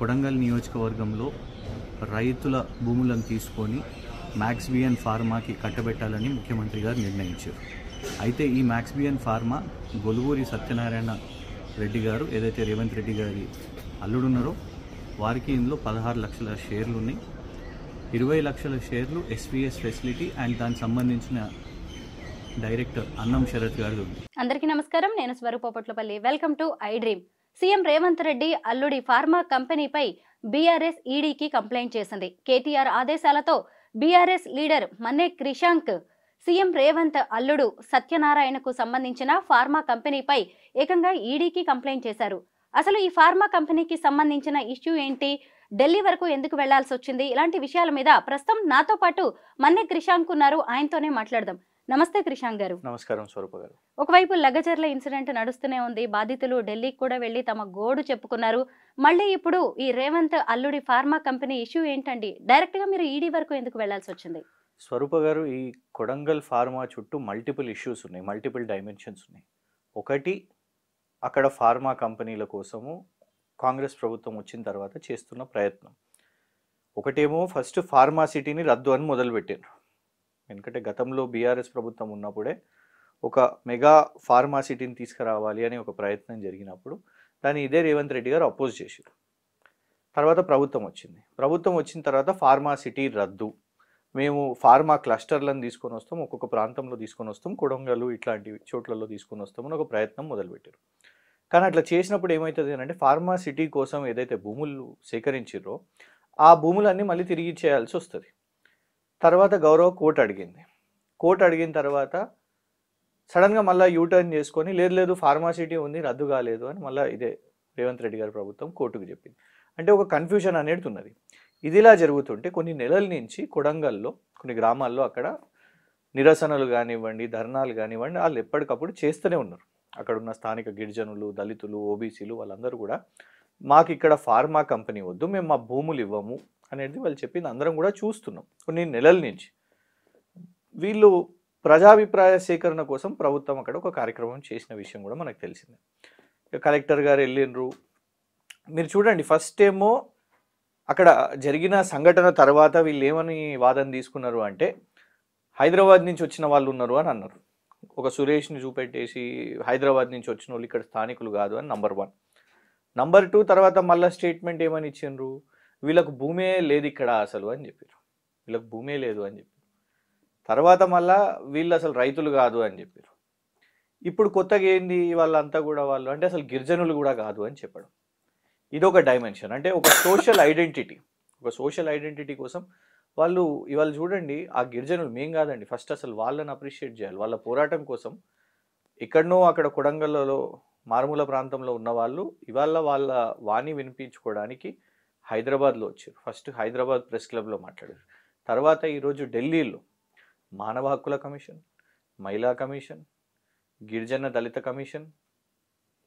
కొడంగల్ నియోజకవర్గంలో రైతుల భూములను తీసుకొని మ్యాక్స్బియన్ ఫార్మాకి కట్టబెట్టాలని ముఖ్యమంత్రి గారు నిర్ణయించారు అయితే ఈ మ్యాక్స్బియన్ ఫార్మా గొలుగూరి సత్యనారాయణ రెడ్డి గారు ఏదైతే రేవంత్ రెడ్డి గారి అల్లుడున్నారో వారికి ఇందులో పదహారు లక్షల షేర్లు ఉన్నాయి ఇరవై లక్షల షేర్లు ఎస్విఎస్ ఫెసిలిటీ అండ్ దానికి సంబంధించిన డైరెక్టర్ అన్నం శరత్ గారు అందరికీ నమస్కారం నేను Swaroopa Potlapalli welcome to iDream CM Revanth Reddy అల్లుడి ఫార్మా కంపెనీపై బీఆర్ఎస్ ఈడీకి కంప్లైంట్ చేసింది కేటీఆర్ ఆదేశాలతో BRS leader Manne Krishank CM Revanth అల్లుడు సత్యనారాయణకు సంబంధించిన ఫార్మా కంపెనీపై ఏకంగా ఈడీకి కంప్లైంట్ చేశారు అసలు ఈ ఫార్మా కంపెనీకి సంబంధించిన ఇష్యూ ఏంటి ఢిల్లీ వరకు ఎందుకు వెళ్లాల్సి వచ్చింది ఇలాంటి విషయాల మీద ప్రస్తుతం నాతో పాటు మన్నే క్రిషాంక్ ఉన్నారు ఆయనతోనే మాట్లాడదాం నమస్తే క్రిషాంగ్ గారు నమస్కారం స్వరూప గారు ఒకవైపు లగజర్ల ఇన్సిడెంట్ నడుస్తూనే ఉంది బాధితులు ఢిల్లీకి కూడా వెళ్ళి తమ గోడు చెప్పుకున్నారు మళ్ళీ ఇప్పుడు ఈ రేవంత్ అల్లుడి ఫార్మా కంపెనీ ఇష్యూ ఏంటండి డైరెక్ట్ గా మీరు ఈడీ వరకు ఎందుకు వెళ్లాల్సి వచ్చింది స్వరూప గారు ఈ కొడంగల్ ఫార్మా చుట్టూ మల్టిపుల్ ఇష్యూస్ ఉన్నాయి మల్టిపుల్ డైమెన్షన్స్ ఉన్నాయి ఒకటి అక్కడ ఫార్మా కంపెనీల కోసము కాంగ్రెస్ ప్రభుత్వం వచ్చిన తర్వాత చేస్తున్న ప్రయత్నం ఒకటేమో ఫస్ట్ ఫార్మా సిటీని రద్దు అని మొదలుపెట్టారు ఎందుకంటే గతంలో బీఆర్ఎస్ ప్రభుత్వం ఉన్నప్పుడే ఒక మెగా ఫార్మా సిటీని తీసుకురావాలి అని ఒక ప్రయత్నం జరిగినప్పుడు దాన్ని ఇదే రేవంత్ రెడ్డి గారు అపోజ్ చేశారు తర్వాత ప్రభుత్వం వచ్చింది ప్రభుత్వం వచ్చిన తర్వాత ఫార్మా సిటీ రద్దు మేము ఫార్మా క్లస్టర్లను తీసుకొని వస్తాం ఒక్కొక్క ప్రాంతంలో తీసుకొని వస్తాం కొడంగలు ఇట్లాంటి చోట్లలో తీసుకొని వస్తామని ఒక ప్రయత్నం మొదలుపెట్టారు కానీ అట్లా చేసినప్పుడు ఏమవుతుంది అంటే ఫార్మా సిటీ కోసం ఏదైతే భూములు సేకరించారో ఆ భూములన్నీ మళ్ళీ తిరిగి చేయాల్సి వస్తుంది తర్వాత గౌరవ్ కోర్టు అడిగింది కోర్టు అడిగిన తర్వాత సడన్గా మళ్ళీ యూటర్న్ చేసుకొని లేదు లేదు ఫార్మాసిటీ ఉంది రద్దు కాలేదు అని మళ్ళీ ఇదే రేవంత్ రెడ్డి గారి ప్రభుత్వం కోర్టుకు చెప్పింది అంటే ఒక కన్ఫ్యూషన్ అనేది ఉన్నది ఇదిలా జరుగుతుంటే కొన్ని నెలల నుంచి కొడంగల్లో కొన్ని గ్రామాల్లో అక్కడ నిరసనలు కానివ్వండి ధర్నాలు కానివ్వండి వాళ్ళు ఎప్పటికప్పుడు చేస్తూనే ఉన్నారు అక్కడ ఉన్న స్థానిక గిరిజనులు దళితులు ఓబీసీలు వాళ్ళందరూ కూడా మాకు ఇక్కడ ఫార్మా కంపెనీ వద్దు మేము మా భూములు ఇవ్వము అనేది వాళ్ళు చెప్పింది అందరం కూడా చూస్తున్నాం కొన్ని నెలల నుంచి వీళ్ళు ప్రజాభిప్రాయ సేకరణ కోసం ప్రభుత్వం అక్కడ ఒక కార్యక్రమం చేసిన విషయం కూడా మనకు తెలిసిందే కలెక్టర్ గారు వెళ్ళిండ్రు మీరు చూడండి ఫస్ట్ ఏమో అక్కడ జరిగిన సంఘటన తర్వాత వీళ్ళు ఏమని వాదన తీసుకున్నారు అంటే హైదరాబాద్ నుంచి వచ్చిన వాళ్ళు ఉన్నారు అని అన్నారు ఒక సురేష్ని చూపెట్టేసి హైదరాబాద్ నుంచి వచ్చిన వాళ్ళు ఇక్కడ స్థానికులు కాదు అని నంబర్ వన్ నంబర్ టూ తర్వాత మళ్ళీ స్టేట్మెంట్ ఏమని ఇచ్చిండ్రు వీళ్ళకు భూమే లేదు ఇక్కడ అసలు అని చెప్పారు వీళ్ళకు భూమే లేదు అని చెప్పారు తర్వాత మళ్ళా వీళ్ళు అసలు రైతులు కాదు అని చెప్పారు ఇప్పుడు కొత్తగా ఏంది వాళ్ళంతా కూడా వాళ్ళు అంటే అసలు గిరిజనులు కూడా కాదు అని చెప్పడం ఇది ఒక డైమెన్షన్ అంటే ఒక సోషల్ ఐడెంటిటీ ఒక సోషల్ ఐడెంటిటీ కోసం వాళ్ళు ఇవాళ చూడండి ఆ గిరిజనులు మేం కాదండి ఫస్ట్ అసలు వాళ్ళని అప్రిషియేట్ చేయాలి వాళ్ళ పోరాటం కోసం ఎక్కడనో అక్కడ కొడంగల్లో మారుమూల ప్రాంతంలో ఉన్న వాళ్ళు ఇవాళ వాళ్ళ వాణి వినిపించుకోవడానికి హైదరాబాద్లో వచ్చారు ఫస్ట్ హైదరాబాద్ ప్రెస్ క్లబ్లో మాట్లాడారు తర్వాత ఈరోజు ఢిల్లీలో మానవ హక్కుల కమిషన్ మహిళా కమిషన్ గిరిజన దళిత కమిషన్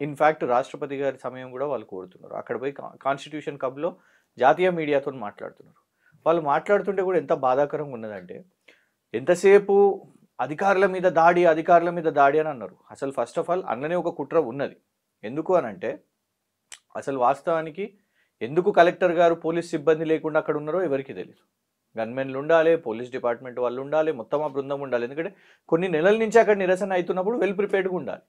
ఇన్ఫ్యాక్ట్ రాష్ట్రపతి గారి సమయం కూడా వాళ్ళు కోరుతున్నారు అక్కడ పోయి కాన్స్టిట్యూషన్ కబ్లో జాతీయ మీడియాతో మాట్లాడుతున్నారు వాళ్ళు మాట్లాడుతుంటే కూడా ఎంత బాధాకరంగా ఉన్నదంటే ఎంతసేపు అధికారుల మీద దాడి అధికారుల మీద దాడి అని అన్నారు అసలు ఫస్ట్ ఆఫ్ ఆల్ అన్ననే ఒక కుట్ర ఉన్నది ఎందుకు అని అంటే అసలు వాస్తవానికి ఎందుకు కలెక్టర్ గారు పోలీస్ సిబ్బంది లేకుండా అక్కడ ఉన్నారో ఎవరికి తెలియదు గన్మెన్లు ఉండాలి పోలీస్ డిపార్ట్మెంట్ వాళ్ళు ఉండాలి మొత్తం ఆ బృందం ఉండాలి ఎందుకంటే కొన్ని నెలల నుంచి అక్కడ నిరసన అవుతున్నప్పుడు వెల్ ప్రిపేర్డ్గా ఉండాలి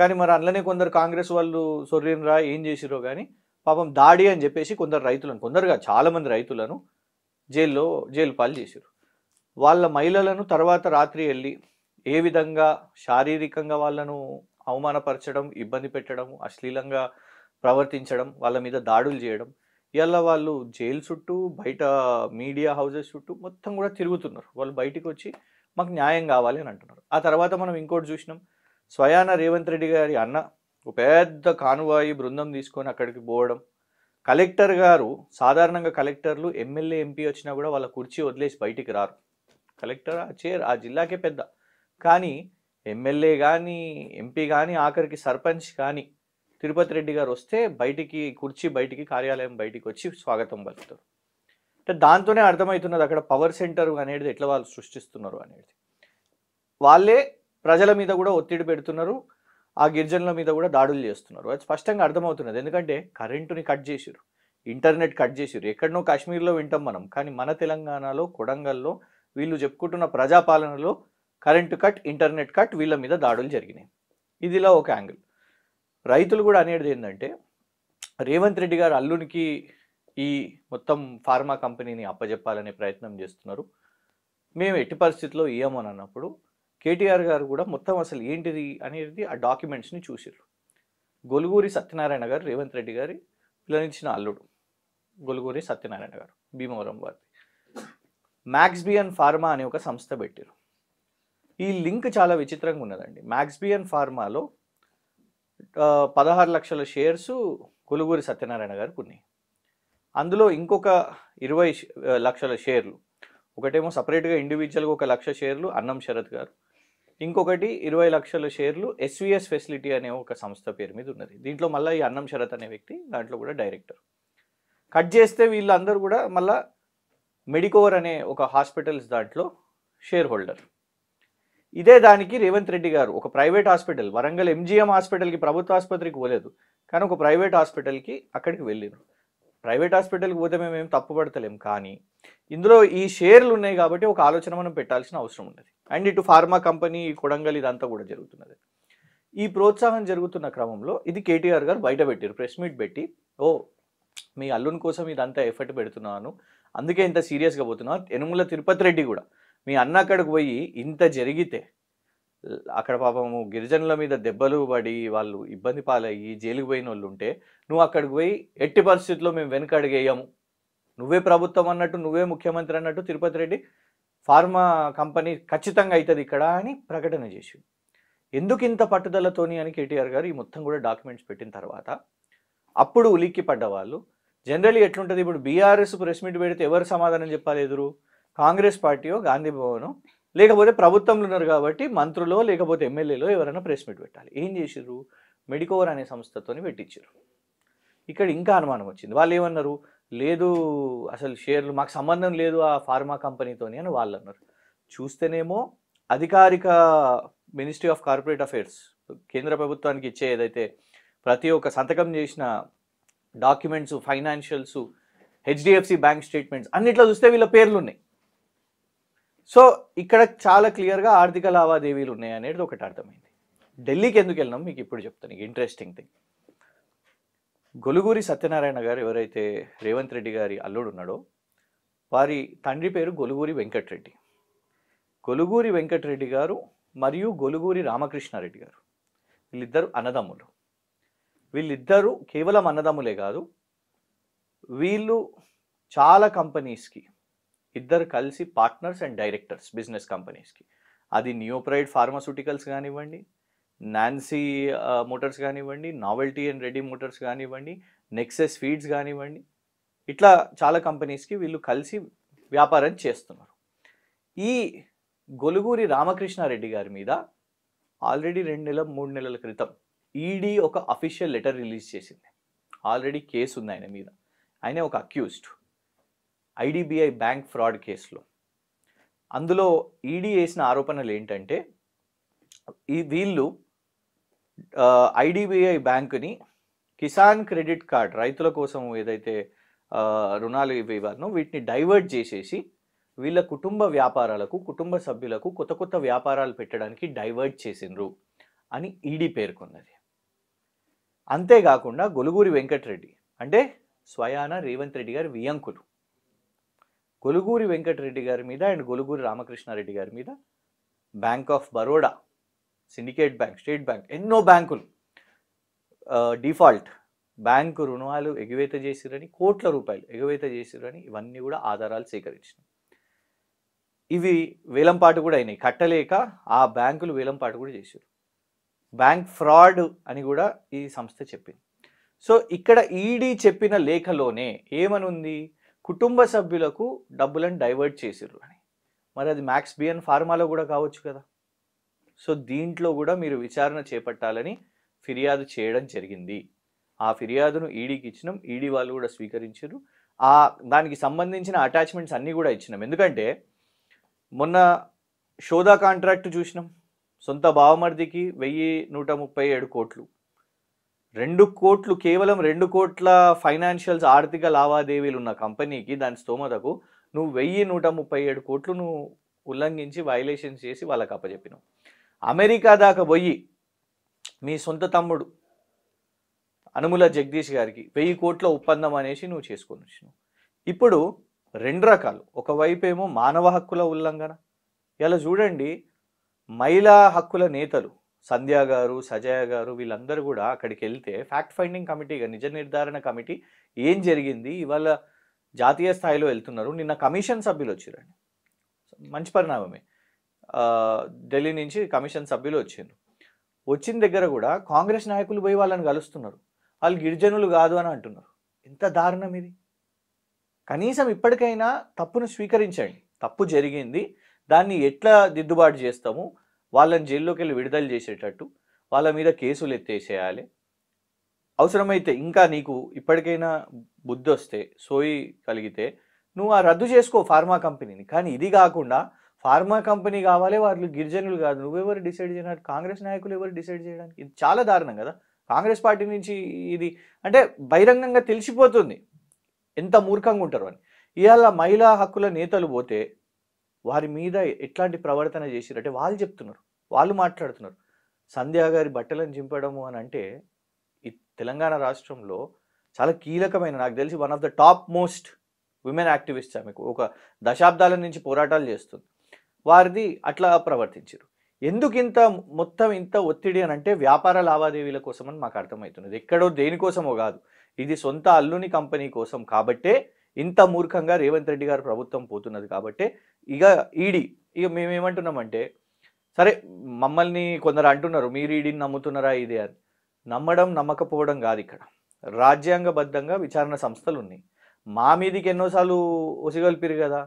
కానీ మరి అందులోనే కొందరు కాంగ్రెస్ వాళ్ళు సొర్రీన్ రా ఏం చేసిరో కానీ పాపం దాడి అని చెప్పేసి కొందరు రైతులను కొందరుగా చాలామంది రైతులను జైల్లో జైలు పాలు చేసారు వాళ్ళ మహిళలను తర్వాత రాత్రి వెళ్ళి ఏ విధంగా శారీరకంగా వాళ్ళను అవమానపరచడం ఇబ్బంది పెట్టడం అశ్లీలంగా ప్రవర్తించడం వాళ్ళ మీద దాడులు చేయడం ఇలా వాళ్ళు జైలు చుట్టూ బయట మీడియా హౌసెస్ చుట్టూ మొత్తం కూడా తిరుగుతున్నారు వాళ్ళు బయటికి వచ్చి మాకు న్యాయం కావాలి అని అంటున్నారు ఆ తర్వాత మనం ఇంకోటి చూసినాం స్వయాన రేవంత్ రెడ్డి గారి అన్న ఒక పెద్ద కానువాయి బృందం తీసుకొని అక్కడికి పోవడం కలెక్టర్ గారు సాధారణంగా కలెక్టర్లు ఎమ్మెల్యే ఎంపీ వచ్చినా కూడా వాళ్ళ కుర్చీ వదిలేసి బయటికి రారు కలెక్టర్ ఆ చైర్ ఆ జిల్లాకే పెద్ద కానీ ఎమ్మెల్యే కానీ ఎంపీ కానీ ఆఖరికి సర్పంచ్ కానీ తిరుపతి రెడ్డి గారు వస్తే బయటికి కుర్చీ బయటికి కార్యాలయం బయటికి వచ్చి స్వాగతం పలుకుతారు అంటే దాంతోనే అర్థమవుతున్నది అక్కడ పవర్ సెంటర్ అనేది ఎట్లా వాళ్ళు సృష్టిస్తున్నారు అనేది వాళ్ళే ప్రజల మీద కూడా ఒత్తిడి పెడుతున్నారు ఆ గిరిజనుల మీద కూడా దాడులు చేస్తున్నారు అది స్పష్టంగా అర్థమవుతున్నది ఎందుకంటే కరెంటుని కట్ చేసిరు ఇంటర్నెట్ కట్ చేసిరు ఎక్కడనో కాశ్మీర్లో వింటాం మనం కానీ మన తెలంగాణలో కొడంగల్లో వీళ్ళు చెప్పుకుంటున్న ప్రజాపాలనలో కరెంటు కట్ ఇంటర్నెట్ కట్ వీళ్ళ మీద దాడులు జరిగినాయి ఇదిలా ఒక యాంగిల్ రైతులు కూడా అనేది ఏంటంటే రేవంత్ రెడ్డి గారు అల్లునికి ఈ మొత్తం ఫార్మా కంపెనీని అప్పజెప్పాలనే ప్రయత్నం చేస్తున్నారు మేము ఎట్టి పరిస్థితిలో ఇయ్యమని అన్నప్పుడు కేటీఆర్ గారు కూడా మొత్తం అసలు ఏంటిది అనేది ఆ డాక్యుమెంట్స్ని చూసారు గొలుగూరి సత్యనారాయణ గారు రేవంత్ రెడ్డి గారి పిల్లనిచ్చిన అల్లుడు గొలుగూరి సత్యనారాయణ గారు భీమవరం వారి మ్యాక్స్బియన్ ఫార్మా అనే ఒక సంస్థ పెట్టారు ఈ లింక్ చాలా విచిత్రంగా ఉన్నదండి మ్యాక్స్బియన్ ఫార్మాలో పదహారు లక్షల షేర్స్ కొలుగురి సత్యనారాయణ గారికి ఉన్నాయి అందులో ఇంకొక ఇరవై లక్షల షేర్లు ఒకటేమో సపరేట్గా ఇండివిజువల్గా ఒక లక్ష షేర్లు అన్నం శరత్ గారు ఇంకొకటి ఇరవై లక్షల షేర్లు ఎస్విఎస్ ఫెసిలిటీ అనే ఒక సంస్థ పేరు మీద ఉన్నది దీంట్లో మళ్ళీ ఈ అన్నం శరత్ అనే వ్యక్తి దాంట్లో కూడా డైరెక్టర్ కట్ చేస్తే వీళ్ళందరూ కూడా మళ్ళీ మెడికోవర్ అనే ఒక హాస్పిటల్స్ దాంట్లో షేర్ హోల్డర్ ఇదే దానికి రేవంత్ రెడ్డి గారు ఒక ప్రైవేట్ హాస్పిటల్ వరంగల్ ఎంజీఎం హాస్పిటల్కి ప్రభుత్వ ఆసుపత్రికి పోలేదు కానీ ఒక ప్రైవేట్ హాస్పిటల్కి అక్కడికి వెళ్ళారు ప్రైవేట్ హాస్పిటల్కి పోతే మేము తప్పుపడతలేం కానీ ఇందులో ఈ షేర్లు ఉన్నాయి కాబట్టి ఒక ఆలోచన మనం పెట్టాల్సిన అవసరం ఉన్నది అండ్ ఇటు ఫార్మా కంపెనీ కొడంగల్ ఇదంతా కూడా జరుగుతున్నది ఈ ప్రోత్సాహం జరుగుతున్న క్రమంలో ఇది కేటీఆర్ గారు బయట పెట్టారు ప్రెస్ మీట్ పెట్టి ఓ మీ అల్లుని కోసం ఇదంతా ఎఫర్ట్ పెడుతున్నాను అందుకే ఇంత సీరియస్గా పోతున్నారు యనుముల తిరుపతి రెడ్డి కూడా మీ అన్న అక్కడికి పోయి ఇంత జరిగితే అక్కడ పాపము గిరిజనుల మీద దెబ్బలు పడి వాళ్ళు ఇబ్బంది పాలయ్యి జైలుకు పోయిన వాళ్ళు ఉంటే నువ్వు అక్కడికి పోయి ఎట్టి పరిస్థితుల్లో మేము అడిగేయము నువ్వే ప్రభుత్వం అన్నట్టు నువ్వే ముఖ్యమంత్రి అన్నట్టు తిరుపతి రెడ్డి ఫార్మా కంపెనీ ఖచ్చితంగా అవుతుంది ఇక్కడ అని ప్రకటన చేసి ఎందుకు ఇంత పట్టుదలతోని అని కేటీఆర్ గారు ఈ మొత్తం కూడా డాక్యుమెంట్స్ పెట్టిన తర్వాత అప్పుడు ఉలిక్కి పడ్డవాళ్ళు జనరల్లీ ఎట్లుంటుంది ఇప్పుడు బీఆర్ఎస్ ప్రెస్ మీట్ పెడితే ఎవరు సమాధానం చెప్పాలి ఎదురు కాంగ్రెస్ పార్టీయో గాంధీ భవనో లేకపోతే ప్రభుత్వంలో ఉన్నారు కాబట్టి మంత్రులో లేకపోతే ఎమ్మెల్యేలో ఎవరైనా ప్రెస్ మీట్ పెట్టాలి ఏం చేసారు మెడికోవర్ అనే సంస్థతోని పెట్టించారు ఇక్కడ ఇంకా అనుమానం వచ్చింది వాళ్ళు ఏమన్నారు లేదు అసలు షేర్లు మాకు సంబంధం లేదు ఆ ఫార్మా కంపెనీతోని అని వాళ్ళు అన్నారు చూస్తేనేమో అధికారిక మినిస్ట్రీ ఆఫ్ కార్పొరేట్ అఫైర్స్ కేంద్ర ప్రభుత్వానికి ఇచ్చే ఏదైతే ప్రతి ఒక్క సంతకం చేసిన documents financials HDFC bank statements అన్నిట్లో చూస్తే వీళ్ళ పేర్లు ఉన్నాయి సో ఇక్కడ చాలా క్లియర్గా ఆర్థిక లావాదేవీలు ఉన్నాయి అనేది ఒకటి అర్థమైంది ఢిల్లీకి ఎందుకు వెళ్ళినాం మీకు ఇప్పుడు చెప్తాను ఇంట్రెస్టింగ్ థింగ్ గొలుగూరి సత్యనారాయణ గారు ఎవరైతే రేవంత్ రెడ్డి గారి అల్లుడు ఉన్నాడో వారి తండ్రి పేరు గొలుగూరి వెంకటరెడ్డి గొలుగూరి వెంకటరెడ్డి గారు మరియు గొలుగూరి రామకృష్ణారెడ్డి గారు వీళ్ళిద్దరు అన్నదమ్ములు వీళ్ళిద్దరూ కేవలం అన్నదమ్ములే కాదు వీళ్ళు చాలా కంపెనీస్కి ఇద్దరు కలిసి పార్ట్నర్స్ అండ్ డైరెక్టర్స్ బిజినెస్ కంపెనీస్కి అది నియోప్రైడ్ ఫార్మాస్యూటికల్స్ కానివ్వండి నాన్సీ మోటార్స్ కానివ్వండి నావెల్టీ అండ్ రెడీ మోటార్స్ కానివ్వండి నెక్సెస్ ఫీడ్స్ కానివ్వండి ఇట్లా చాలా కంపెనీస్కి వీళ్ళు కలిసి వ్యాపారం చేస్తున్నారు ఈ గొలుగూరి రామకృష్ణారెడ్డి గారి మీద ఆల్రెడీ రెండు నెలల మూడు నెలల క్రితం ఈడీ ఒక అఫీషియల్ లెటర్ రిలీజ్ చేసింది ఆల్రెడీ కేసు ఉంది ఆయన మీద ఆయన ఒక అక్యూజ్డ్ ఐడిబిఐ బ్యాంక్ ఫ్రాడ్ కేసులో అందులో ఈడీ వేసిన ఆరోపణలు ఏంటంటే ఈ వీళ్ళు ఐడిబిఐ బ్యాంకుని కిసాన్ క్రెడిట్ కార్డ్ రైతుల కోసం ఏదైతే రుణాలు ఇవ్వారనో వీటిని డైవర్ట్ చేసేసి వీళ్ళ కుటుంబ వ్యాపారాలకు కుటుంబ సభ్యులకు కొత్త కొత్త వ్యాపారాలు పెట్టడానికి డైవర్ట్ చేసిండ్రు అని ఈడీ పేర్కొన్నది అంతేకాకుండా గొలుగూరి వెంకటరెడ్డి అంటే స్వయాన రేవంత్ రెడ్డి గారి వియంకులు గొలుగూరి వెంకటరెడ్డి గారి మీద అండ్ గొలుగూరి రామకృష్ణారెడ్డి గారి మీద bank of Baroda syndicate bank state bank ఎన్నో బ్యాంకులు డిఫాల్ట్ బ్యాంకు రుణాలు ఎగువేత చేసిరని కోట్ల రూపాయలు ఎగువేత చేసిరని ఇవన్నీ కూడా ఆధారాలు సేకరించిన ఇవి వేలంపాటు కూడా అయినాయి కట్టలేక ఆ బ్యాంకులు వేలంపాటు కూడా చేశారు బ్యాంక్ ఫ్రాడ్ అని కూడా ఈ సంస్థ చెప్పింది సో ఇక్కడ ఈడీ e చెప్పిన లేఖలోనే ఏమనుంది కుటుంబ సభ్యులకు డబ్బులను డైవర్ట్ చేసిర్రు అని మరి అది మ్యాక్స్ బిఎన్ ఫార్మాలో కూడా కావచ్చు కదా సో దీంట్లో కూడా మీరు విచారణ చేపట్టాలని ఫిర్యాదు చేయడం జరిగింది ఆ ఫిర్యాదును ఈడీకి e ఇచ్చినాం ఈడీ e వాళ్ళు కూడా స్వీకరించారు ఆ దానికి సంబంధించిన అటాచ్మెంట్స్ అన్నీ కూడా ఇచ్చినాం ఎందుకంటే మొన్న షోదా కాంట్రాక్ట్ చూసినాం సొంత బావమర్దికి వెయ్యి నూట ముప్పై ఏడు కోట్లు రెండు కోట్లు కేవలం రెండు కోట్ల ఫైనాన్షియల్స్ ఆర్థిక లావాదేవీలు ఉన్న కంపెనీకి దాని స్తోమతకు నువ్వు వెయ్యి నూట ముప్పై ఏడు కోట్లు నువ్వు ఉల్లంఘించి వైలేషన్స్ చేసి వాళ్ళకి అప్పచెప్పినావు అమెరికా దాకా పోయి మీ సొంత తమ్ముడు అనుముల జగదీష్ గారికి వెయ్యి కోట్ల ఒప్పందం అనేసి నువ్వు చేసుకొని వచ్చినావు ఇప్పుడు రెండు రకాలు ఒకవైపు ఏమో మానవ హక్కుల ఉల్లంఘన ఇలా చూడండి మహిళా హక్కుల నేతలు సంధ్యా గారు సజయ గారు వీళ్ళందరూ కూడా అక్కడికి వెళ్తే ఫ్యాక్ట్ ఫైండింగ్ కమిటీగా నిజ నిర్ధారణ కమిటీ ఏం జరిగింది ఇవాళ జాతీయ స్థాయిలో వెళ్తున్నారు నిన్న కమిషన్ సభ్యులు వచ్చారండి మంచి పరిణామమే ఢిల్లీ నుంచి కమిషన్ సభ్యులు వచ్చారు వచ్చిన దగ్గర కూడా కాంగ్రెస్ నాయకులు పోయి వాళ్ళని కలుస్తున్నారు వాళ్ళు గిరిజనులు కాదు అని అంటున్నారు ఎంత దారుణం ఇది కనీసం ఇప్పటికైనా తప్పును స్వీకరించండి తప్పు జరిగింది దాన్ని ఎట్లా దిద్దుబాటు చేస్తాము వాళ్ళని జైల్లోకి వెళ్ళి విడుదల చేసేటట్టు వాళ్ళ మీద కేసులు ఎత్తేసేయాలి అవసరమైతే ఇంకా నీకు ఇప్పటికైనా బుద్ధి వస్తే సోయి కలిగితే నువ్వు ఆ రద్దు చేసుకో ఫార్మా కంపెనీని కానీ ఇది కాకుండా ఫార్మా కంపెనీ కావాలి వాళ్ళు గిరిజనులు కాదు నువ్వెవరు డిసైడ్ చేయడానికి కాంగ్రెస్ నాయకులు ఎవరు డిసైడ్ చేయడానికి ఇది చాలా దారుణం కదా కాంగ్రెస్ పార్టీ నుంచి ఇది అంటే బహిరంగంగా తెలిసిపోతుంది ఎంత మూర్ఖంగా ఉంటారు అని ఇవాళ మహిళా హక్కుల నేతలు పోతే వారి మీద ఎట్లాంటి ప్రవర్తన చేసిరు అంటే వాళ్ళు చెప్తున్నారు వాళ్ళు మాట్లాడుతున్నారు సంధ్యా గారి బట్టలను చింపడము అని అంటే ఈ తెలంగాణ రాష్ట్రంలో చాలా కీలకమైన నాకు తెలిసి one of the top most women activist ఆమెకు ఒక దశాబ్దాల నుంచి పోరాటాలు చేస్తుంది వారిది అట్లా ప్రవర్తించారు ఎందుకు ఇంత మొత్తం ఇంత ఒత్తిడి అని అంటే వ్యాపార లావాదేవీల కోసం అని మాకు అర్థమవుతున్నది ఎక్కడో దేనికోసమో కాదు ఇది సొంత అల్లుని కంపెనీ కోసం కాబట్టే ఇంత మూర్ఖంగా రేవంత్ రెడ్డి గారు ప్రభుత్వం పోతున్నది కాబట్టే ఇక ఈడీ ఇక మేమేమంటున్నామంటే సరే మమ్మల్ని కొందరు అంటున్నారు మీరు ఈడీని నమ్ముతున్నారా ఇది అని నమ్మడం నమ్మకపోవడం కాదు ఇక్కడ రాజ్యాంగబద్ధంగా విచారణ సంస్థలు ఉన్నాయి మా మీదికి ఎన్నోసార్లు ఒసిగల్పిరు కదా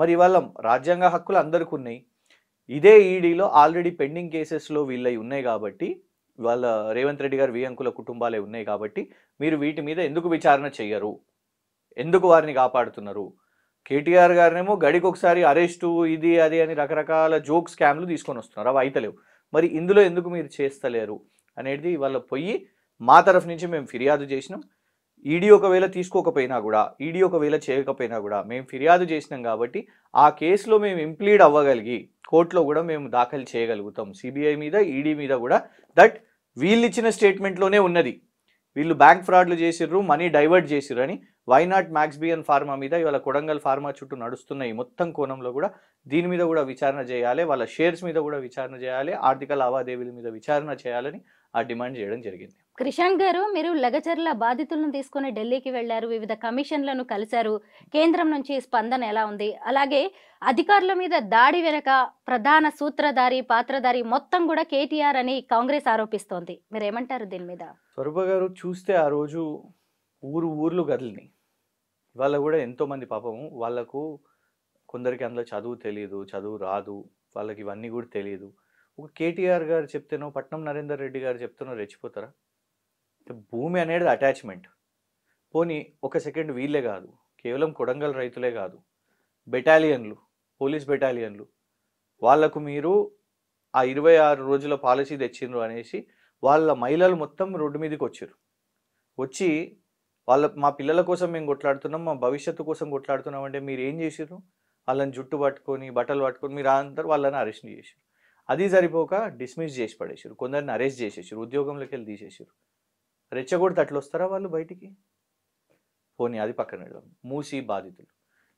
మరి ఇవాళ రాజ్యాంగ హక్కులు అందరికీ ఉన్నాయి ఇదే ఈడీలో ఆల్రెడీ పెండింగ్ కేసెస్లో వీళ్ళవి ఉన్నాయి కాబట్టి వాళ్ళ రేవంత్ రెడ్డి గారు వియంకుల కుటుంబాలే ఉన్నాయి కాబట్టి మీరు వీటి మీద ఎందుకు విచారణ చేయరు ఎందుకు వారిని కాపాడుతున్నారు కేటీఆర్ గారినేమో గడికి ఒకసారి అరెస్టు ఇది అది అని రకరకాల జోక్ స్కామ్లు తీసుకొని వస్తున్నారు అవి అయితలేవు మరి ఇందులో ఎందుకు మీరు చేస్తలేరు అనేది వాళ్ళ పొయ్యి మా తరఫు నుంచి మేము ఫిర్యాదు చేసినాం ఈడీ ఒకవేళ తీసుకోకపోయినా కూడా ఈడీ ఒకవేళ చేయకపోయినా కూడా మేము ఫిర్యాదు చేసినాం కాబట్టి ఆ కేసులో మేము ఇంప్లీడ్ అవ్వగలిగి కోర్టులో కూడా మేము దాఖలు చేయగలుగుతాం సిబిఐ మీద ఈడీ మీద కూడా దట్ వీళ్ళు ఇచ్చిన స్టేట్మెంట్లోనే ఉన్నది వీళ్ళు బ్యాంక్ ఫ్రాడ్లు చేసిర్రు మనీ డైవర్ట్ చేసిర్రు అని వైనాట్ మ్యాక్స్బియన్ ఫార్మా మీద ఇవాళ కొడంగల్ ఫార్మా చుట్టూ నడుస్తున్న ఈ మొత్తం కోణంలో కూడా దీని మీద కూడా విచారణ చేయాలి వాళ్ళ షేర్స్ మీద కూడా విచారణ చేయాలి ఆర్థిక లావాదేవీల మీద విచారణ చేయాలని ఆ డిమాండ్ చేయడం జరిగింది క్రిషాంక్ గారు మీరు లగచర్ల బాధితులను తీసుకుని ఢిల్లీకి వెళ్లారు వివిధ కమిషన్లను కలిశారు కేంద్రం నుంచి స్పందన ఎలా ఉంది అలాగే అధికారుల మీద దాడి వెనక ప్రధాన సూత్రధారి పాత్రధారి మొత్తం కూడా కేటీఆర్ అని కాంగ్రెస్ ఆరోపిస్తోంది మీరు ఏమంటారు దీని మీద స్వరూప గారు చూస్తే ఆ రోజు ఊరు ఊర్లు గదిలినాయి ఇవాళ కూడా ఎంతోమంది పాపం వాళ్ళకు కొందరికి అందులో చదువు తెలియదు చదువు రాదు వాళ్ళకి ఇవన్నీ కూడా తెలియదు ఒక కేటీఆర్ గారు చెప్తేనో పట్నం నరేందర్ రెడ్డి గారు చెప్తేనో రెచ్చిపోతారా భూమి అనేది అటాచ్మెంట్ పోనీ ఒక సెకండ్ వీళ్ళే కాదు కేవలం కొడంగల్ రైతులే కాదు బెటాలియన్లు పోలీస్ బెటాలియన్లు వాళ్లకు మీరు ఆ ఇరవై ఆరు రోజుల పాలసీ తెచ్చిండ్రు అనేసి వాళ్ళ మహిళలు మొత్తం రోడ్డు మీదకి వచ్చారు వచ్చి వాళ్ళ మా పిల్లల కోసం మేము కొట్లాడుతున్నాం మా భవిష్యత్తు కోసం కొట్లాడుతున్నాం అంటే మీరు ఏం చేసారు వాళ్ళని జుట్టు పట్టుకొని బట్టలు పట్టుకొని మీరు అందరూ వాళ్ళని అరెస్ట్ చేసారు అది సరిపోక డిస్మిస్ చేసి పడేసారు కొందరిని అరెస్ట్ చేసేసారు ఉద్యోగంలోకి వెళ్ళి తీసేసారు రెచ్చగొడి తట్లు వస్తారా వాళ్ళు బయటికి పోనీ అది పక్కన పెడదాం మూసి బాధితులు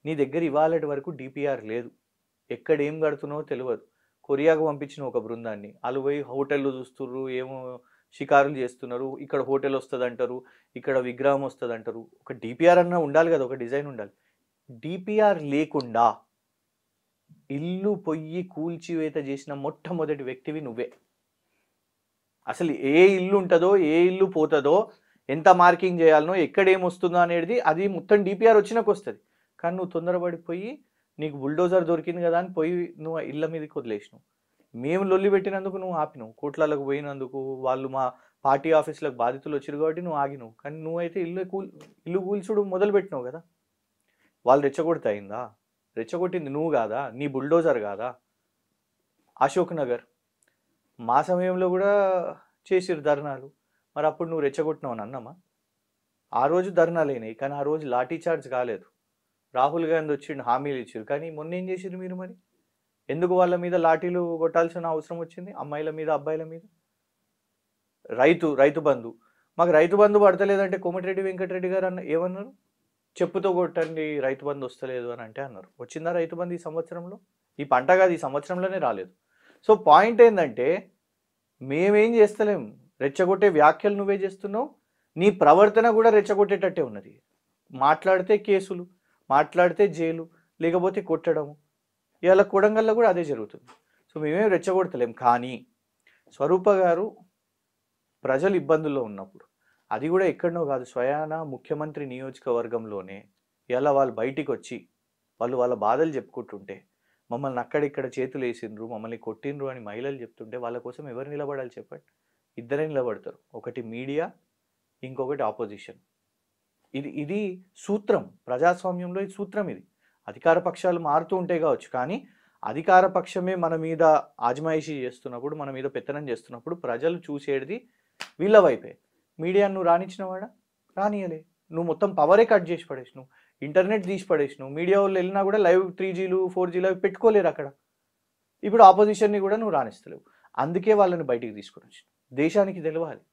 నీ దగ్గర ఇవ్వాలంటే వరకు డిపిఆర్ లేదు ఎక్కడ ఏం కడుతున్నావో తెలియదు కొరియాకు పంపించిన ఒక బృందాన్ని వాళ్ళు పోయి హోటళ్ళు చూస్తుర్రు ఏమో షికారులు చేస్తున్నారు ఇక్కడ హోటల్ వస్తుంది అంటారు ఇక్కడ విగ్రహం వస్తుంది అంటారు ఒక డిపిఆర్ అన్న ఉండాలి కదా ఒక డిజైన్ ఉండాలి డిపిఆర్ లేకుండా ఇల్లు పొయ్యి కూల్చివేత చేసిన మొట్టమొదటి వ్యక్తివి నువ్వే అసలు ఏ ఇల్లు ఉంటుందో ఏ ఇల్లు పోతుందో ఎంత మార్కింగ్ చేయాలనో ఎక్కడేమొస్తుందో అనేది అది మొత్తం డిపిఆర్ వచ్చినాక వస్తుంది కానీ నువ్వు తొందరపడిపోయి నీకు బుల్డోజర్ దొరికింది కదా అని పోయి నువ్వు ఇళ్ళ మీదకి వదిలేసినావు మేము లొల్లి పెట్టినందుకు నువ్వు ఆపినావు కోట్లలకు పోయినందుకు వాళ్ళు మా పార్టీ ఆఫీసులకు బాధితులు వచ్చారు కాబట్టి నువ్వు ఆగినావు కానీ నువ్వైతే ఇల్లు కూల్ ఇల్లు కూల్చుడు మొదలు పెట్టినావు కదా వాళ్ళు రెచ్చగొడితే అయిందా రెచ్చగొట్టింది నువ్వు కాదా నీ బుల్డోజర్ కాదా అశోక్ నగర్ మా సమయంలో కూడా చేసిరు ధర్నాలు మరి అప్పుడు నువ్వు రెచ్చగొట్టినావు అన్నమా ఆ రోజు అయినాయి కానీ ఆ రోజు లాఠీ చార్జ్ కాలేదు రాహుల్ గాంధీ వచ్చిండు హామీలు ఇచ్చారు కానీ మొన్న ఏం చేసిరు మీరు మరి ఎందుకు వాళ్ళ మీద లాఠీలు కొట్టాల్సిన అవసరం వచ్చింది అమ్మాయిల మీద అబ్బాయిల మీద రైతు రైతు బంధు మాకు రైతు బంధు పడతలేదంటే కోమటిరెడ్డి వెంకటరెడ్డి గారు అన్న ఏమన్నారు చెప్పుతో కొట్టండి రైతు బంధు వస్తలేదు అని అంటే అన్నారు వచ్చిందా రైతు బంధు ఈ సంవత్సరంలో ఈ పంట కాదు ఈ సంవత్సరంలోనే రాలేదు సో పాయింట్ ఏంటంటే మేమేం చేస్తలేం రెచ్చగొట్టే వ్యాఖ్యలు నువ్వే చేస్తున్నావు నీ ప్రవర్తన కూడా రెచ్చగొట్టేటట్టే ఉన్నది మాట్లాడితే కేసులు మాట్లాడితే జైలు లేకపోతే కొట్టడము ఇవాళ కూడంగల్లో కూడా అదే జరుగుతుంది సో మేమేం రెచ్చగొడతలేం కానీ స్వరూప గారు ప్రజలు ఇబ్బందుల్లో ఉన్నప్పుడు అది కూడా ఎక్కడనో కాదు స్వయాన ముఖ్యమంత్రి నియోజకవర్గంలోనే ఇవాళ వాళ్ళు బయటికి వచ్చి వాళ్ళు వాళ్ళ బాధలు చెప్పుకుంటుంటే మమ్మల్ని అక్కడిక్కడ చేతులు వేసిండ్రు మమ్మల్ని కొట్టిండ్రు అని మహిళలు చెప్తుంటే వాళ్ళ కోసం ఎవరు నిలబడాలి చెప్పండి ఇద్దరే నిలబడతారు ఒకటి మీడియా ఇంకొకటి ఆపోజిషన్ ఇది ఇది సూత్రం ప్రజాస్వామ్యంలో ఇది సూత్రం ఇది అధికార పక్షాలు మారుతూ ఉంటే కావచ్చు కానీ అధికార పక్షమే మన మీద ఆజమాయిషీ చేస్తున్నప్పుడు మన మీద పెత్తనం చేస్తున్నప్పుడు ప్రజలు చూసేది వీళ్ళ వైపే మీడియా నువ్వు రానిచ్చినవాడా రానియలే నువ్వు మొత్తం పవరే కట్ చేసి పడేసినావు ఇంటర్నెట్ తీసి నువ్వు మీడియా వాళ్ళు వెళ్ళినా కూడా లైవ్ త్రీ జీలు ఫోర్ జీలు అవి పెట్టుకోలేరు అక్కడ ఇప్పుడు ఆపోజిషన్ని కూడా నువ్వు రాణిస్తలేవు అందుకే వాళ్ళని బయటికి తీసుకుని వచ్చిన దేశానికి తెలియాలి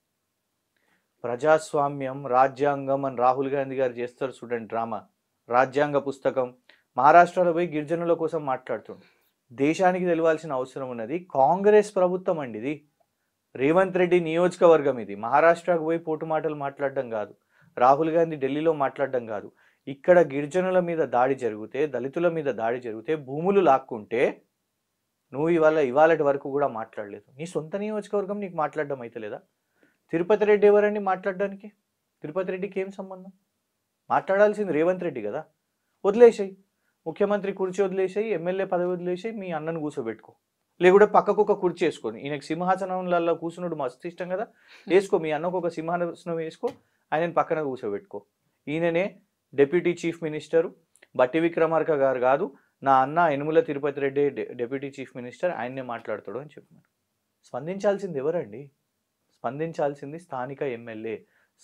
ప్రజాస్వామ్యం రాజ్యాంగం అని రాహుల్ గాంధీ గారు చేస్తారు స్టూడెంట్ డ్రామా రాజ్యాంగ పుస్తకం మహారాష్ట్రలో పోయి గిరిజనుల కోసం మాట్లాడుతుంది దేశానికి తెలియాల్సిన అవసరం ఉన్నది కాంగ్రెస్ ప్రభుత్వం అండి ఇది రేవంత్ రెడ్డి నియోజకవర్గం ఇది మహారాష్ట్రకు పోయి పోటు మాటలు మాట్లాడడం కాదు రాహుల్ గాంధీ ఢిల్లీలో మాట్లాడడం కాదు ఇక్కడ గిరిజనుల మీద దాడి జరిగితే దళితుల మీద దాడి జరిగితే భూములు లాక్కుంటే నువ్వు ఇవాళ ఇవాళటి వరకు కూడా మాట్లాడలేదు నీ సొంత నియోజకవర్గం నీకు మాట్లాడడం అయితే లేదా తిరుపతి రెడ్డి ఎవరండి మాట్లాడడానికి తిరుపతి రెడ్డికి ఏం సంబంధం మాట్లాడాల్సింది రేవంత్ రెడ్డి కదా వదిలేసాయి ముఖ్యమంత్రి కుర్చీ వదిలేసి ఎమ్మెల్యే పదవి వదిలేసి మీ అన్నను కూర్చోబెట్టుకో లేకుంటే పక్కకు ఒక కుర్చీ వేసుకోండి ఈయనకు సింహాసనంలలో కూర్చున్నాడు మస్తు ఇష్టం కదా hmm. వేసుకో మీ అన్నకు ఒక సింహాసనం వేసుకో ఆయనను పక్కన కూర్చోబెట్టుకో ఈయననే డెప్యూటీ చీఫ్ మినిస్టరు బట్టి విక్రమార్క గారు కాదు నా అన్న Yenumula Tirupathi Reddy deputy chief minister ఆయన్నే మాట్లాడతాడు అని చెప్పారు స్పందించాల్సింది ఎవరండి స్పందించాల్సింది స్థానిక ఎమ్మెల్యే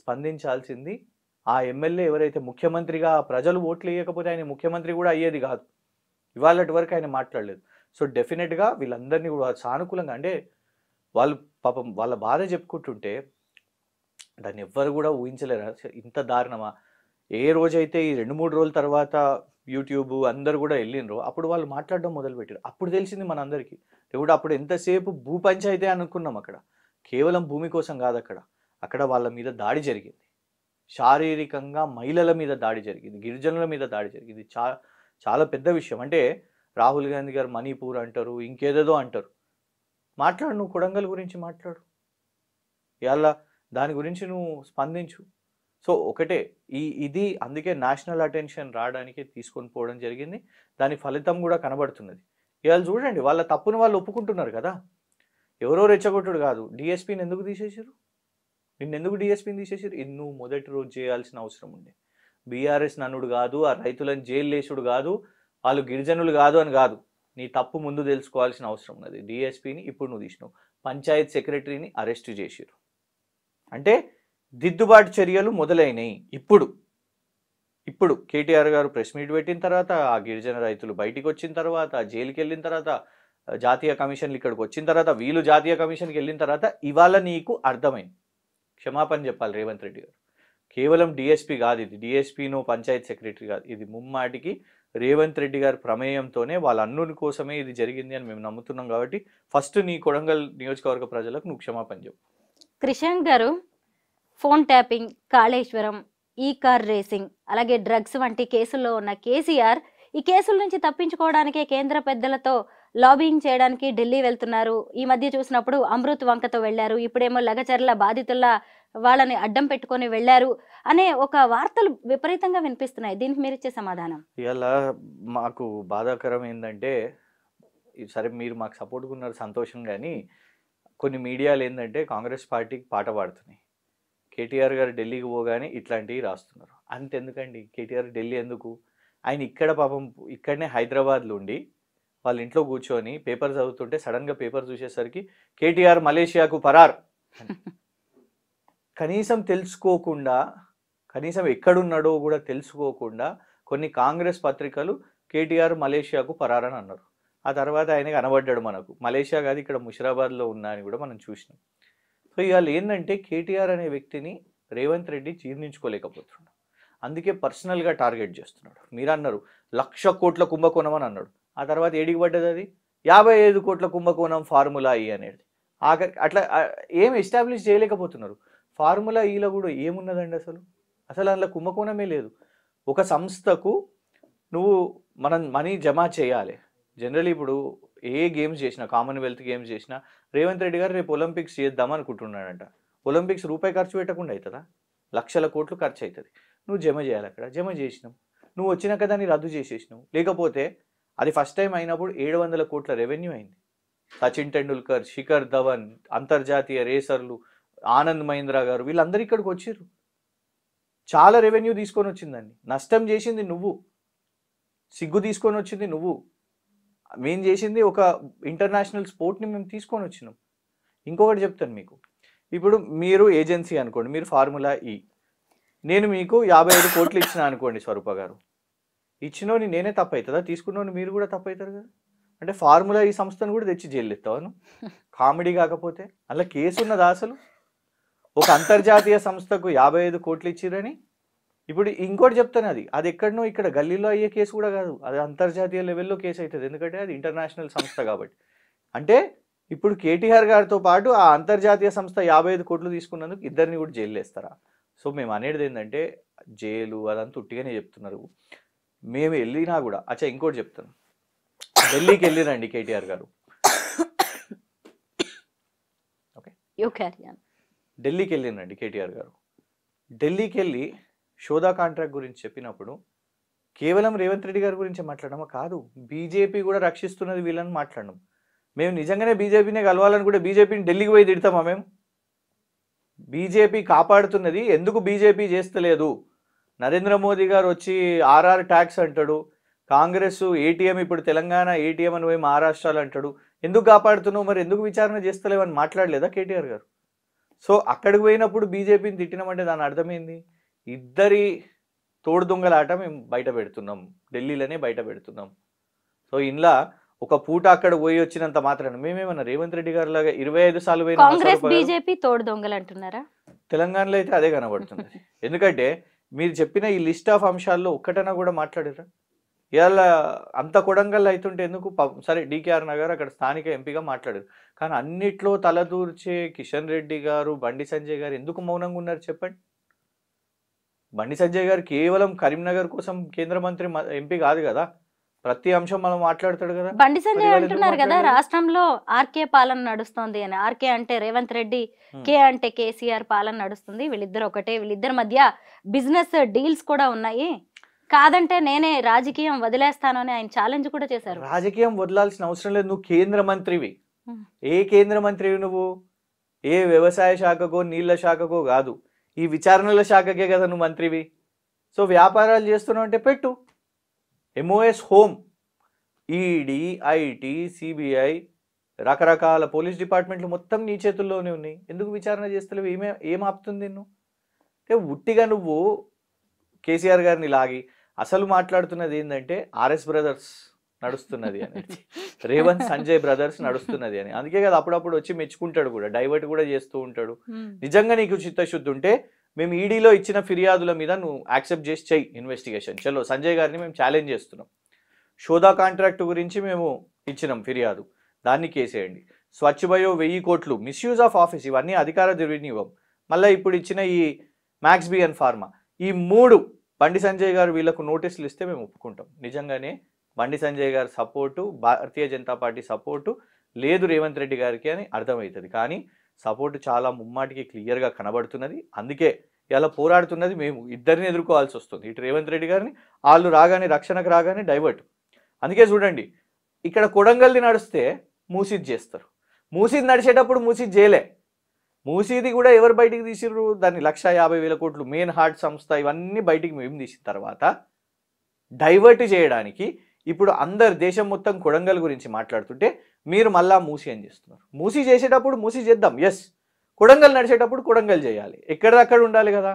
స్పందించాల్సింది ఆ ఎమ్మెల్యే ఎవరైతే ముఖ్యమంత్రిగా ప్రజలు ఓట్లు వేయకపోతే ఆయన ముఖ్యమంత్రి కూడా అయ్యేది కాదు ఇవాళ వరకు ఆయన మాట్లాడలేదు సో డెఫినెట్గా వీళ్ళందరినీ కూడా సానుకూలంగా అంటే వాళ్ళు పాపం వాళ్ళ బాధ చెప్పుకుంటుంటే దాన్ని ఎవ్వరు కూడా ఊహించలేరు ఇంత దారుణమా ఏ రోజైతే ఈ రెండు మూడు రోజుల తర్వాత యూట్యూబ్ అందరు కూడా వెళ్ళినరు అప్పుడు వాళ్ళు మాట్లాడడం మొదలుపెట్టారు అప్పుడు తెలిసింది మన అందరికీ ఇప్పుడు అప్పుడు ఎంతసేపు భూ పంచాయతీ అనుకున్నాం అక్కడ కేవలం భూమి కోసం కాదు అక్కడ అక్కడ వాళ్ళ మీద దాడి జరిగింది శారీరకంగా మహిళల మీద దాడి జరిగింది గిరిజనుల మీద దాడి జరిగింది చా చాలా పెద్ద విషయం అంటే రాహుల్ గాంధీ గారు మణిపూర్ అంటారు ఇంకేదేదో అంటారు మాట్లాడు నువ్వు కొడంగల్ గురించి మాట్లాడు ఇవాళ దాని గురించి నువ్వు స్పందించు సో ఒకటే ఈ ఇది అందుకే నేషనల్ అటెన్షన్ రావడానికి తీసుకొని పోవడం జరిగింది దాని ఫలితం కూడా కనబడుతున్నది ఇవాళ చూడండి వాళ్ళ తప్పును వాళ్ళు ఒప్పుకుంటున్నారు కదా ఎవరో రెచ్చగొట్టుడు కాదు డిఎస్పీని ఎందుకు తీసేసారు నిన్నెందుకు డిఎస్పీని తీసేసారు ఇది మొదటి రోజు చేయాల్సిన అవసరం ఉంది బీఆర్ఎస్ నన్నుడు కాదు ఆ రైతులను జైలు లేసుడు కాదు వాళ్ళు గిరిజనులు కాదు అని కాదు నీ తప్పు ముందు తెలుసుకోవాల్సిన అవసరం ఉన్నది డిఎస్పీని ఇప్పుడు నువ్వు తీసినావు పంచాయత్ సెక్రటరీని అరెస్టు చేసిరు అంటే దిద్దుబాటు చర్యలు మొదలైనవి ఇప్పుడు ఇప్పుడు కేటీఆర్ గారు ప్రెస్ మీట్ పెట్టిన తర్వాత ఆ గిరిజన రైతులు బయటికి వచ్చిన తర్వాత జైలుకి వెళ్ళిన తర్వాత జాతీయ కమిషన్లు ఇక్కడికి వచ్చిన తర్వాత వీళ్ళు జాతీయ కమిషన్కి వెళ్ళిన తర్వాత ఇవాళ నీకు అర్థమైంది క్షమాపణ చెప్పాలి రేవంత్ రెడ్డి గారు కేవలం డిఎస్పి కాదు ఇది డిఎస్పీనో పంచాయత్ సెక్రటరీ కాదు ఇది ముమ్మాటికి రేవంత్ రెడ్డి గారి ప్రమేయంతోనే వాళ్ళ అన్నుని కోసమే ఇది జరిగింది అని మేము నమ్ముతున్నాం కాబట్టి ఫస్ట్ నీ కొడంగల్ నియోజకవర్గ ప్రజలకు నువ్వు క్షమాపణ చెప్పు క్రిషన్ గారు ఫోన్ ట్యాపింగ్ కాళేశ్వరం ఈ కార్ రేసింగ్ అలాగే డ్రగ్స్ వంటి కేసుల్లో ఉన్న కేసీఆర్ ఈ కేసుల నుంచి తప్పించుకోవడానికే కేంద్ర పెద్దలతో లాబింగ్ చేయడానికి ఢిల్లీ వెళ్తున్నారు ఈ మధ్య చూసినప్పుడు అమృత్ వంకతో వెళ్ళారు ఇప్పుడేమో లగచర్ల బాధితుల వాళ్ళని అడ్డం పెట్టుకొని వెళ్ళారు అనే ఒక వార్తలు విపరీతంగా వినిపిస్తున్నాయి దీనికి మీరు ఇచ్చే సమాధానం ఇలా మాకు బాధాకరం ఏంటంటే సరే మీరు మాకు సపోర్ట్గా ఉన్నారు సంతోషం కానీ కొన్ని మీడియాలు ఏంటంటే కాంగ్రెస్ పార్టీకి పాట పాడుతున్నాయి కేటీఆర్ గారు ఢిల్లీకి పోగానే ఇట్లాంటివి రాస్తున్నారు అంతెందుకండి కేటీఆర్ ఢిల్లీ ఎందుకు ఆయన ఇక్కడ పాపం ఇక్కడనే హైదరాబాద్లో ఉండి వాళ్ళ ఇంట్లో కూర్చొని పేపర్ చదువుతుంటే సడన్గా పేపర్ చూసేసరికి కేటీఆర్ మలేషియాకు పరార్ కనీసం తెలుసుకోకుండా కనీసం ఎక్కడున్నాడో కూడా తెలుసుకోకుండా కొన్ని కాంగ్రెస్ పత్రికలు కేటీఆర్ మలేషియాకు పరారని అన్నారు ఆ తర్వాత ఆయన కనబడ్డాడు మనకు మలేషియా కాదు ఇక్కడ ముషిరాబాద్లో ఉన్నా అని కూడా మనం చూసినాం సో ఇవాళ ఏంటంటే కేటీఆర్ అనే వ్యక్తిని రేవంత్ రెడ్డి జీర్ణించుకోలేకపోతున్నాడు అందుకే పర్సనల్గా టార్గెట్ చేస్తున్నాడు మీరు అన్నారు లక్ష కోట్ల కుంభకోణం అని అన్నాడు ఆ తర్వాత ఏడికి పడ్డది అది యాభై ఐదు కోట్ల కుంభకోణం ఫార్ములా ఈ అనేది ఆఖరి అట్లా ఏం ఎస్టాబ్లిష్ చేయలేకపోతున్నారు ఫార్ములా ఈలో కూడా ఏమున్నదండి అసలు అసలు అందులో కుంభకోణమే లేదు ఒక సంస్థకు నువ్వు మనం మనీ జమ చేయాలి జనరల్ ఇప్పుడు ఏ గేమ్స్ చేసినా కామన్వెల్త్ గేమ్స్ చేసినా రేవంత్ రెడ్డి గారు రేపు ఒలింపిక్స్ చేద్దాం అనుకుంటున్నాడంట ఒలింపిక్స్ రూపాయి ఖర్చు పెట్టకుండా అవుతుందా లక్షల కోట్లు ఖర్చు అవుతుంది నువ్వు జమ చేయాలి అక్కడ జమ చేసినాం నువ్వు వచ్చినాక దాన్ని రద్దు చేసేసినావు లేకపోతే అది ఫస్ట్ టైం అయినప్పుడు ఏడు వందల కోట్ల రెవెన్యూ అయింది సచిన్ టెండూల్కర్ శిఖర్ ధవన్ అంతర్జాతీయ రేసర్లు ఆనంద్ మహీంద్రా గారు వీళ్ళందరూ ఇక్కడికి వచ్చారు చాలా రెవెన్యూ తీసుకొని వచ్చిందండి నష్టం చేసింది నువ్వు సిగ్గు తీసుకొని వచ్చింది నువ్వు మేము చేసింది ఒక ఇంటర్నేషనల్ స్పోర్ట్ని మేము తీసుకొని వచ్చినాం ఇంకొకటి చెప్తాను మీకు ఇప్పుడు మీరు ఏజెన్సీ అనుకోండి మీరు ఫార్ములా ఈ e. నేను మీకు యాభై ఐదు కోట్లు ఇచ్చిన అనుకోండి స్వరూప గారు ఇచ్చినోని నేనే తప్పవుతుందా తీసుకున్నోని మీరు కూడా తప్పవుతారు కదా అంటే ఫార్ములా ఈ సంస్థను కూడా తెచ్చి జైలెత్తావు కామెడీ కాకపోతే అలా కేసు ఉన్నదా అసలు ఒక అంతర్జాతీయ సంస్థకు యాభై ఐదు కోట్లు ఇచ్చిరని ఇప్పుడు ఇంకోటి చెప్తాను అది అది ఎక్కడనో ఇక్కడ గల్లీలో అయ్యే కేసు కూడా కాదు అది అంతర్జాతీయ లెవెల్లో కేసు అవుతుంది ఎందుకంటే అది ఇంటర్నేషనల్ సంస్థ కాబట్టి అంటే ఇప్పుడు కేటీఆర్ గారితో పాటు ఆ అంతర్జాతీయ సంస్థ యాభై ఐదు కోట్లు తీసుకున్నందుకు ఇద్దరిని కూడా జైలు వేస్తారా సో మేము అనేది ఏంటంటే జైలు అదంతా ఉట్టిగానే చెప్తున్నారు మేము వెళ్ళినా కూడా అచ్చా ఇంకోటి చెప్తాను ఢిల్లీకి వెళ్ళిరండి కేటీఆర్ గారు ఓకే ఢిల్లీకి వెళ్ళిరండి కేటీఆర్ గారు ఢిల్లీకి వెళ్ళి షోదా కాంట్రాక్ట్ గురించి చెప్పినప్పుడు కేవలం రేవంత్ రెడ్డి గారి గురించి మాట్లాడమా కాదు బీజేపీ కూడా రక్షిస్తున్నది వీళ్ళని మాట్లాడడం మేము నిజంగానే బీజేపీనే కలవాలని కూడా బీజేపీని ఢిల్లీకి పోయి తిడతామా మేము బీజేపీ కాపాడుతున్నది ఎందుకు బీజేపీ చేస్తలేదు నరేంద్ర మోదీ గారు వచ్చి ఆర్ఆర్ ట్యాక్స్ అంటాడు కాంగ్రెస్ ఏటీఎం ఇప్పుడు తెలంగాణ ఏటీఎం అని పోయి మహారాష్ట్రాలు అంటాడు ఎందుకు కాపాడుతున్నావు మరి ఎందుకు విచారణ చేస్తలేవు అని మాట్లాడలేదా కేటీఆర్ గారు సో అక్కడికి పోయినప్పుడు బీజేపీని తిట్టినామంటే దాని అర్థమైంది ఇద్దరి తోడు దొంగలాట మేము బయట పెడుతున్నాం ఢిల్లీలోనే బయట పెడుతున్నాం సో ఇందులో ఒక పూట అక్కడ పోయి వచ్చినంత మాత్రం మేమేమన్నా రేవంత్ రెడ్డి గారు లాగా ఇరవై ఐదు సార్లు కాంగ్రెస్ బీజేపీ తోడు దొంగలు అంటున్నారా తెలంగాణలో అయితే అదే కనబడుతుంది ఎందుకంటే మీరు చెప్పిన ఈ లిస్ట్ ఆఫ్ అంశాల్లో ఒక్కటైనా కూడా మాట్లాడారా ఇవాళ అంత కొడంగల్ అవుతుంటే ఎందుకు సరే డికేఆర్ నగర్ అక్కడ స్థానిక ఎంపీగా మాట్లాడారు కానీ అన్నిట్లో తలదూర్చే కిషన్ రెడ్డి గారు బండి సంజయ్ గారు ఎందుకు మౌనంగా ఉన్నారు చెప్పండి బండి సంజయ్ గారు కేవలం కరీంనగర్ కోసం కేంద్ర మంత్రి ఎంపీ కాదు కదా ప్రతి అంశం మనం మాట్లాడతాడు కదా బండి సంజయ్ అంటున్నారు కదా రాష్ట్రంలో ఆర్కే పాలన నడుస్తుంది అని ఆర్కే అంటే రేవంత్ రెడ్డి కే అంటే కేసీఆర్ పాలన నడుస్తుంది వీళ్ళిద్దరు ఒకటే వీళ్ళిద్దరి మధ్య బిజినెస్ డీల్స్ కూడా ఉన్నాయి కాదంటే నేనే రాజకీయం వదిలేస్తాను అని ఆయన ఛాలెంజ్ కూడా చేశారు రాజకీయం వదలాల్సిన అవసరం లేదు నువ్వు కేంద్ర మంత్రివి ఏ కేంద్ర మంత్రివి నువ్వు ఏ వ్యవసాయ శాఖకో నీళ్ల శాఖకో కాదు ఈ విచారణల శాఖకే కదా నువ్వు మంత్రివి సో వ్యాపారాలు చేస్తున్నావు అంటే పెట్టు MOS home ED IT CBI రకరకాల పోలీస్ డిపార్ట్మెంట్లు మొత్తం నీ చేతుల్లోనే ఉన్నాయి ఎందుకు విచారణ చేస్తలేవు ఏమే ఏం ఆపుతుంది నిన్ను అంటే ఉట్టిగా నువ్వు కేసీఆర్ గారిని లాగి అసలు మాట్లాడుతున్నది ఏంటంటే ఆర్ఎస్ బ్రదర్స్ నడుస్తున్నది అని రేవంత్ సంజయ్ బ్రదర్స్ నడుస్తున్నది అని అందుకే కదా అప్పుడప్పుడు వచ్చి మెచ్చుకుంటాడు కూడా డైవర్ట్ కూడా చేస్తూ ఉంటాడు నిజంగా నీకు చిత్తశుద్ధి ఉంటే మేము ఈడీలో e ఇచ్చిన ఫిర్యాదుల మీద నువ్వు యాక్సెప్ట్ చేసి చెయ్యి ఇన్వెస్టిగేషన్ చలో సంజయ్ గారిని మేము ఛాలెంజ్ చేస్తున్నాం షోదా కాంట్రాక్ట్ గురించి మేము ఇచ్చినాం ఫిర్యాదు దాన్ని కేసేయండి స్వచ్ఛ బయో వెయ్యి కోట్లు మిస్యూజ్ ఆఫ్ ఆఫీస్ ఇవన్నీ అధికార దుర్వినియోగం మళ్ళీ ఇప్పుడు ఇచ్చిన ఈ మ్యాక్స్ బిఎన్ ఫార్మా ఈ మూడు బండి సంజయ్ గారు వీళ్ళకు నోటీసులు ఇస్తే మేము ఒప్పుకుంటాం నిజంగానే బండి సంజయ్ గారి support Bharatiya Janata party support లేదు రేవంత్ రెడ్డి గారికి అని అర్థమవుతుంది కానీ సపోర్ట్ చాలా ముమ్మాటికి క్లియర్గా కనబడుతున్నది అందుకే ఇలా పోరాడుతున్నది మేము ఇద్దరిని ఎదుర్కోవాల్సి వస్తుంది ఇటు రేవంత్ రెడ్డి గారిని వాళ్ళు రాగానే రక్షణకు రాగానే డైవర్ట్ అందుకే చూడండి ఇక్కడ కొడంగల్ది నడిస్తే మూసీద్ చేస్తారు మూసీద్ నడిచేటప్పుడు మూసీద్ చేయలే మూసీది కూడా ఎవరు బయటికి తీసిర్రు దాన్ని లక్ష యాభై వేల కోట్లు మెయిన్ హార్ట్ సంస్థ ఇవన్నీ బయటికి మేము తీసిన తర్వాత డైవర్ట్ చేయడానికి ఇప్పుడు అందరు దేశం మొత్తం కొడంగల్ గురించి మాట్లాడుతుంటే మీరు మళ్ళా మూసి అని చేస్తున్నారు మూసి చేసేటప్పుడు మూసి చేద్దాం ఎస్ కొడంగల్ నడిచేటప్పుడు కొడంగల్ చేయాలి ఎక్కడిదక్కడ ఉండాలి కదా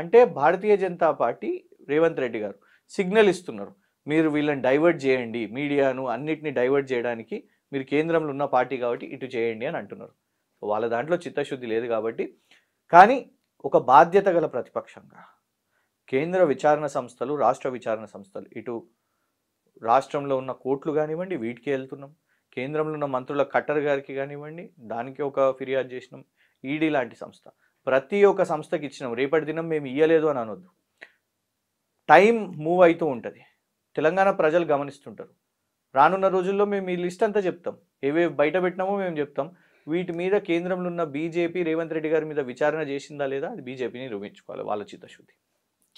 అంటే భారతీయ జనతా పార్టీ రేవంత్ రెడ్డి గారు సిగ్నల్ ఇస్తున్నారు మీరు వీళ్ళని డైవర్ట్ చేయండి మీడియాను అన్నిటిని డైవర్ట్ చేయడానికి మీరు కేంద్రంలో ఉన్న పార్టీ కాబట్టి ఇటు చేయండి అని అంటున్నారు వాళ్ళ దాంట్లో చిత్తశుద్ధి లేదు కాబట్టి కానీ ఒక బాధ్యత గల ప్రతిపక్షంగా కేంద్ర విచారణ సంస్థలు రాష్ట్ర విచారణ సంస్థలు ఇటు రాష్ట్రంలో ఉన్న కోర్టులు కానివ్వండి వీటికి వెళ్తున్నాం కేంద్రంలో ఉన్న మంత్రుల కట్టర్ గారికి కానివ్వండి దానికి ఒక ఫిర్యాదు చేసినాం ఈడీ లాంటి సంస్థ ప్రతి ఒక్క సంస్థకి ఇచ్చినాం రేపటి దినం మేము ఇవ్వలేదు అని అనొద్దు టైం మూవ్ అవుతూ ఉంటుంది తెలంగాణ ప్రజలు గమనిస్తుంటారు రానున్న రోజుల్లో మేము ఈ లిస్ట్ అంతా చెప్తాం ఏవే బయట పెట్టినామో మేము చెప్తాం వీటి మీద కేంద్రంలో ఉన్న బీజేపీ రేవంత్ రెడ్డి గారి మీద విచారణ చేసిందా లేదా అది బీజేపీని నిరూపించుకోవాలి వాళ్ళ చిత్తశుద్ధి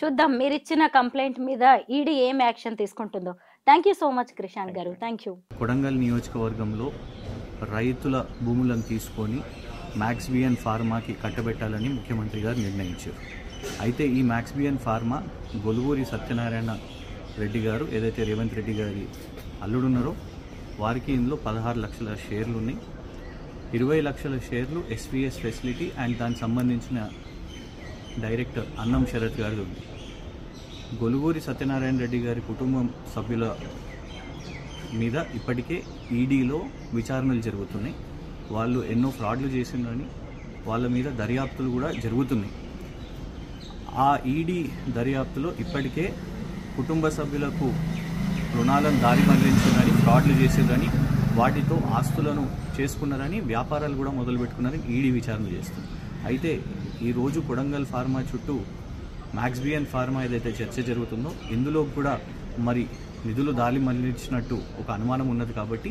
చూద్దాం మీరు ఇచ్చిన కంప్లైంట్ మీద ఈడీ ఏం యాక్షన్ తీసుకుంటుందో thank you so much Krishanth garu thank you Kodangal నియోజకవర్గంలో రైతుల భూములను తీసుకొని మ్యాక్స్బియన్ ఫార్మాకి కట్టబెట్టాలని ముఖ్యమంత్రి గారు నిర్ణయించారు అయితే ఈ మ్యాక్స్బియన్ ఫార్మా గొలుగూరి సత్యనారాయణ రెడ్డి గారు ఏదైతే రేవంత్ రెడ్డి గారి అల్లుడున్నారో వారికి ఇందులో పదహారు లక్షల షేర్లు ఉన్నాయి ఇరవై లక్షల షేర్లు ఎస్వీఎస్ ఫెసిలిటీ అండ్ దానికి సంబంధించిన డైరెక్టర్ అన్నం శరత్ గారిది ఉంది గొలుగూరి సత్యనారాయణ రెడ్డి గారి కుటుంబం సభ్యుల మీద ఇప్పటికే ఈడీలో విచారణలు జరుగుతున్నాయి వాళ్ళు ఎన్నో ఫ్రాడ్లు చేసిందని వాళ్ళ మీద దర్యాప్తులు కూడా జరుగుతున్నాయి ఆ ఈడీ దర్యాప్తులో ఇప్పటికే కుటుంబ సభ్యులకు రుణాలను దారి మళ్లించిందని ఫ్రాడ్లు చేసిందని వాటితో ఆస్తులను చేసుకున్నారని వ్యాపారాలు కూడా మొదలుపెట్టుకున్నారని ఈడీ విచారణ చేస్తుంది అయితే ఈరోజు కొడంగల్ ఫార్మా చుట్టూ మ్యాక్స్బియన్ ఫార్మా ఏదైతే చర్చ జరుగుతుందో ఇందులో కూడా మరి నిధులు దాలి మళ్లించినట్టు ఒక అనుమానం ఉన్నది కాబట్టి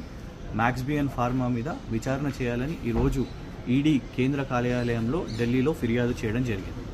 మ్యాక్స్బియన్ ఫార్మా మీద విచారణ చేయాలని ఈరోజు ఈడీ కేంద్ర కార్యాలయంలో ఢిల్లీలో ఫిర్యాదు చేయడం జరిగింది